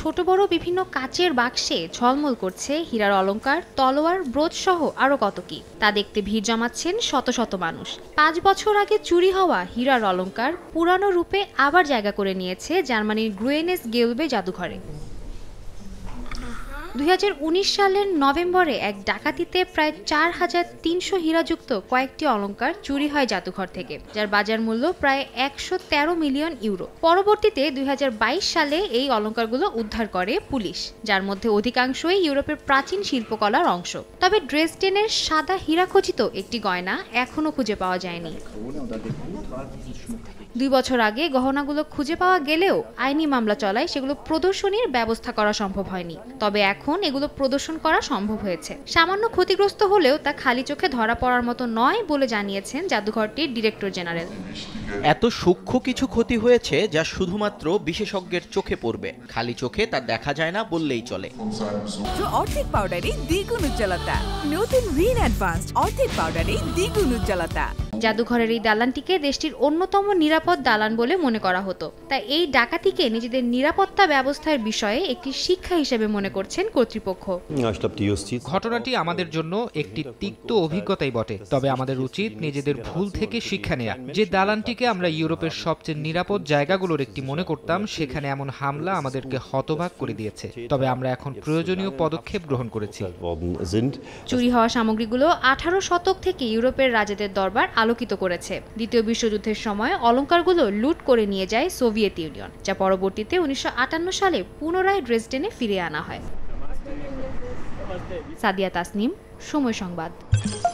ছোট বড় বিভিন্ন কাচের বাক্সে ঝলমল করছে হীরার অলঙ্কার তলোয়ার সহ আরও কত কি তা দেখতে ভিড় জমাচ্ছেন শত শত মানুষ পাঁচ বছর আগে চুরি হওয়া হীরার অলঙ্কার পুরানো রূপে আবার জায়গা করে নিয়েছে জার্মানির গ্রুয়েনেস গেলবে জাদুঘরে 2019 সালের নভেম্বরে এক ডাকাতিতে প্রায় চার হাজার তিনশো হীরাযুক্ত কয়েকটি অলঙ্কার চুরি হয় জাদুঘর থেকে যার বাজার মূল্য প্রায় একশো মিলিয়ন ইউরো পরবর্তীতে দুই সালে এই অলঙ্কারগুলো উদ্ধার করে পুলিশ যার মধ্যে অধিকাংশই ইউরোপের প্রাচীন শিল্পকলার অংশ তবে ড্রেসডেনের সাদা হীরা খচিত একটি গয়না এখনও খুঁজে পাওয়া যায়নি দুই বছর আগে গহনাগুলো খুঁজে পাওয়া গেলেও আইনি মামলা চলায় সেগুলো প্রদর্শনীর ব্যবস্থা করা সম্ভব হয়নি তবে এখন এখন এগুলো প্রদর্শন করা সম্ভব হয়েছে সামান্য ক্ষতিগ্রস্ত হলেও তা খালি চোখে ধরা পড়ার মতো নয় বলে জানিয়েছেন জাদুঘরটির ডিরেক্টর জেনারেল এত সূক্ষ্ম কিছু ক্ষতি হয়েছে যা শুধুমাত্র বিশেষজ্ঞের চোখে পড়বে খালি চোখে তা দেখা যায় না বললেই চলে অর্ধেক পাউডারে দ্বিগুণ উজ্জ্বলতা নতুন রিন অ্যাডভান্সড অর্ধেক পাউডারে দ্বিগুণ উজ্জ্বলতা জাদুঘরের এই দালানটিকে দেশটির অন্যতম নিরাপদ দালান বলে মনে করা হতো তাই এই ডাকাতিকে নিজেদের নিরাপত্তা ব্যবস্থার বিষয়ে একটি শিক্ষা হিসেবে মনে করছেন কর্তৃপক্ষ ঘটনাটি আমাদের জন্য একটি তিক্ত অভিজ্ঞতাই বটে তবে আমাদের উচিত নিজেদের ভুল থেকে শিক্ষা নেয়া যে দালানটিকে আমরা ইউরোপের সবচেয়ে নিরাপদ জায়গাগুলোর একটি মনে করতাম সেখানে এমন হামলা আমাদেরকে হতবাক করে দিয়েছে তবে আমরা এখন প্রয়োজনীয় পদক্ষেপ গ্রহণ করেছি চুরি হওয়া সামগ্রীগুলো আঠারো শতক থেকে ইউরোপের রাজাদের দরবার আলোকিত করেছে দ্বিতীয় বিশ্বযুদ্ধের সময় অলঙ্কারগুলো লুট করে নিয়ে যায় সোভিয়েত ইউনিয়ন যা পরবর্তীতে উনিশশো সালে পুনরায় ড্রেসডেনে ফিরে আনা হয় সাদিয়া তাসনিম সময় সংবাদ